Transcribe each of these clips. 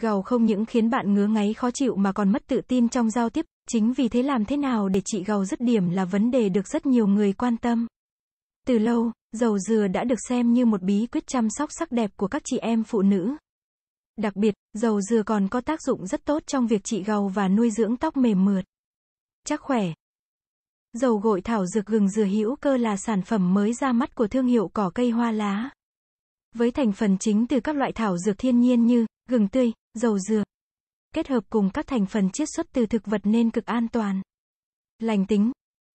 Gào không những khiến bạn ngứa ngáy khó chịu mà còn mất tự tin trong giao tiếp, chính vì thế làm thế nào để trị gào dứt điểm là vấn đề được rất nhiều người quan tâm. Từ lâu, dầu dừa đã được xem như một bí quyết chăm sóc sắc đẹp của các chị em phụ nữ. Đặc biệt, dầu dừa còn có tác dụng rất tốt trong việc trị gầu và nuôi dưỡng tóc mềm mượt. Chắc khỏe. Dầu gội thảo dược gừng dừa hữu cơ là sản phẩm mới ra mắt của thương hiệu cỏ cây hoa lá với thành phần chính từ các loại thảo dược thiên nhiên như gừng tươi, dầu dừa. Kết hợp cùng các thành phần chiết xuất từ thực vật nên cực an toàn. Lành tính.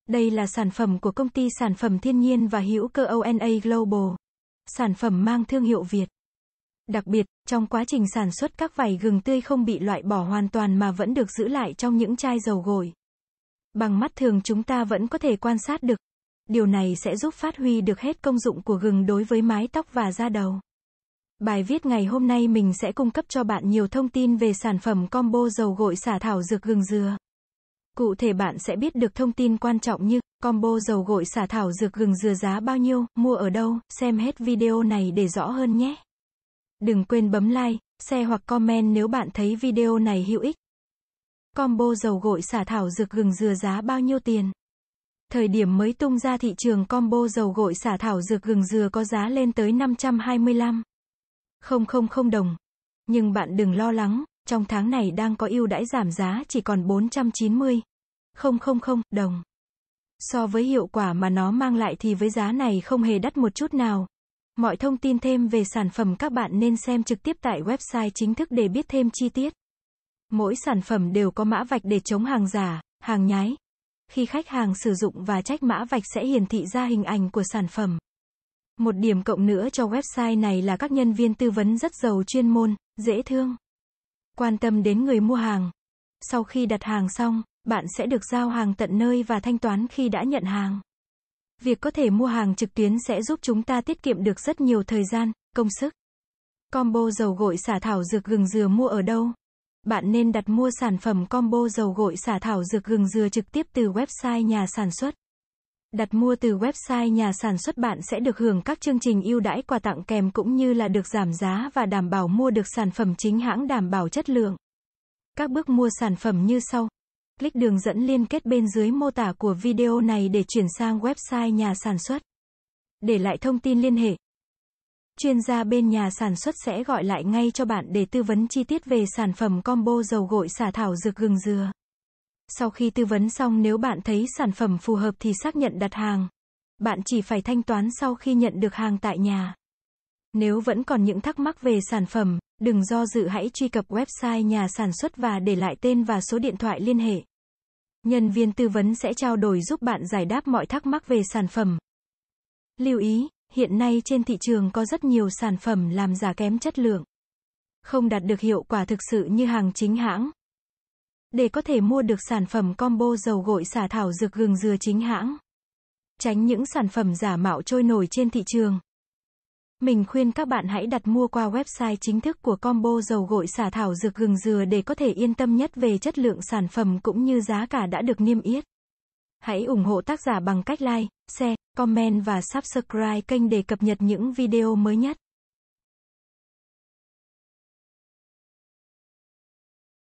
Đây là sản phẩm của công ty sản phẩm thiên nhiên và hữu cơ ONA Global. Sản phẩm mang thương hiệu Việt. Đặc biệt, trong quá trình sản xuất các vải gừng tươi không bị loại bỏ hoàn toàn mà vẫn được giữ lại trong những chai dầu gội. Bằng mắt thường chúng ta vẫn có thể quan sát được, Điều này sẽ giúp phát huy được hết công dụng của gừng đối với mái tóc và da đầu. Bài viết ngày hôm nay mình sẽ cung cấp cho bạn nhiều thông tin về sản phẩm combo dầu gội xả thảo dược gừng dừa. Cụ thể bạn sẽ biết được thông tin quan trọng như combo dầu gội xả thảo dược gừng dừa giá bao nhiêu, mua ở đâu, xem hết video này để rõ hơn nhé. Đừng quên bấm like, share hoặc comment nếu bạn thấy video này hữu ích. Combo dầu gội xả thảo dược gừng dừa giá bao nhiêu tiền? thời điểm mới tung ra thị trường combo dầu gội xả thảo dược gừng dừa có giá lên tới 525. 000 đồng. Nhưng bạn đừng lo lắng, trong tháng này đang có ưu đãi giảm giá chỉ còn 490. 000 đồng. So với hiệu quả mà nó mang lại thì với giá này không hề đắt một chút nào. Mọi thông tin thêm về sản phẩm các bạn nên xem trực tiếp tại website chính thức để biết thêm chi tiết. Mỗi sản phẩm đều có mã vạch để chống hàng giả, hàng nhái. Khi khách hàng sử dụng và trách mã vạch sẽ hiển thị ra hình ảnh của sản phẩm. Một điểm cộng nữa cho website này là các nhân viên tư vấn rất giàu chuyên môn, dễ thương. Quan tâm đến người mua hàng. Sau khi đặt hàng xong, bạn sẽ được giao hàng tận nơi và thanh toán khi đã nhận hàng. Việc có thể mua hàng trực tuyến sẽ giúp chúng ta tiết kiệm được rất nhiều thời gian, công sức. Combo dầu gội xả thảo dược gừng dừa mua ở đâu? Bạn nên đặt mua sản phẩm combo dầu gội xả thảo dược gừng dừa trực tiếp từ website nhà sản xuất. Đặt mua từ website nhà sản xuất bạn sẽ được hưởng các chương trình ưu đãi quà tặng kèm cũng như là được giảm giá và đảm bảo mua được sản phẩm chính hãng đảm bảo chất lượng. Các bước mua sản phẩm như sau. Click đường dẫn liên kết bên dưới mô tả của video này để chuyển sang website nhà sản xuất. Để lại thông tin liên hệ chuyên gia bên nhà sản xuất sẽ gọi lại ngay cho bạn để tư vấn chi tiết về sản phẩm combo dầu gội xả thảo dược gừng dừa. Sau khi tư vấn xong nếu bạn thấy sản phẩm phù hợp thì xác nhận đặt hàng. Bạn chỉ phải thanh toán sau khi nhận được hàng tại nhà. Nếu vẫn còn những thắc mắc về sản phẩm, đừng do dự hãy truy cập website nhà sản xuất và để lại tên và số điện thoại liên hệ. Nhân viên tư vấn sẽ trao đổi giúp bạn giải đáp mọi thắc mắc về sản phẩm. Lưu ý hiện nay trên thị trường có rất nhiều sản phẩm làm giả kém chất lượng. Không đạt được hiệu quả thực sự như hàng chính hãng. Để có thể mua được sản phẩm combo dầu gội xả thảo dược gừng dừa chính hãng. Tránh những sản phẩm giả mạo trôi nổi trên thị trường. Mình khuyên các bạn hãy đặt mua qua website chính thức của combo dầu gội xả thảo dược gừng dừa để có thể yên tâm nhất về chất lượng sản phẩm cũng như giá cả đã được niêm yết. Hãy ủng hộ tác giả bằng cách like, share, comment và subscribe kênh để cập nhật những video mới nhất.